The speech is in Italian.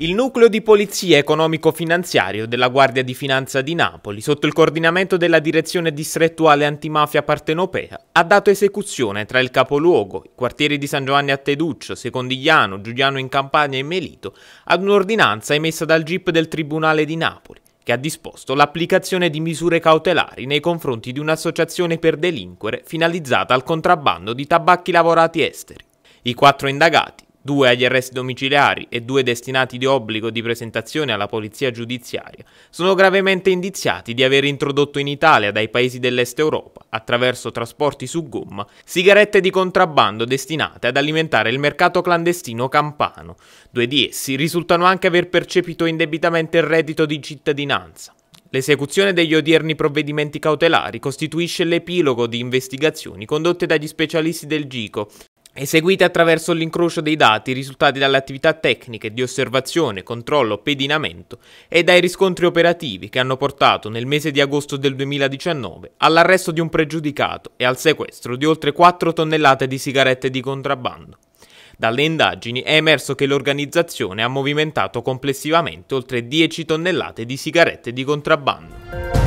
Il nucleo di polizia economico-finanziario della Guardia di Finanza di Napoli, sotto il coordinamento della Direzione distrettuale antimafia partenopea, ha dato esecuzione tra il capoluogo, i quartieri di San Giovanni a Teduccio, Secondigliano, Giuliano in Campania e Melito, ad un'ordinanza emessa dal GIP del Tribunale di Napoli che ha disposto l'applicazione di misure cautelari nei confronti di un'associazione per delinquere finalizzata al contrabbando di tabacchi lavorati esteri. I quattro indagati due agli arresti domiciliari e due destinati di obbligo di presentazione alla polizia giudiziaria, sono gravemente indiziati di aver introdotto in Italia dai paesi dell'est Europa, attraverso trasporti su gomma, sigarette di contrabbando destinate ad alimentare il mercato clandestino campano. Due di essi risultano anche aver percepito indebitamente il reddito di cittadinanza. L'esecuzione degli odierni provvedimenti cautelari costituisce l'epilogo di investigazioni condotte dagli specialisti del GICO eseguite attraverso l'incrocio dei dati risultati dalle attività tecniche di osservazione, controllo, pedinamento e dai riscontri operativi che hanno portato nel mese di agosto del 2019 all'arresto di un pregiudicato e al sequestro di oltre 4 tonnellate di sigarette di contrabbando. Dalle indagini è emerso che l'organizzazione ha movimentato complessivamente oltre 10 tonnellate di sigarette di contrabbando.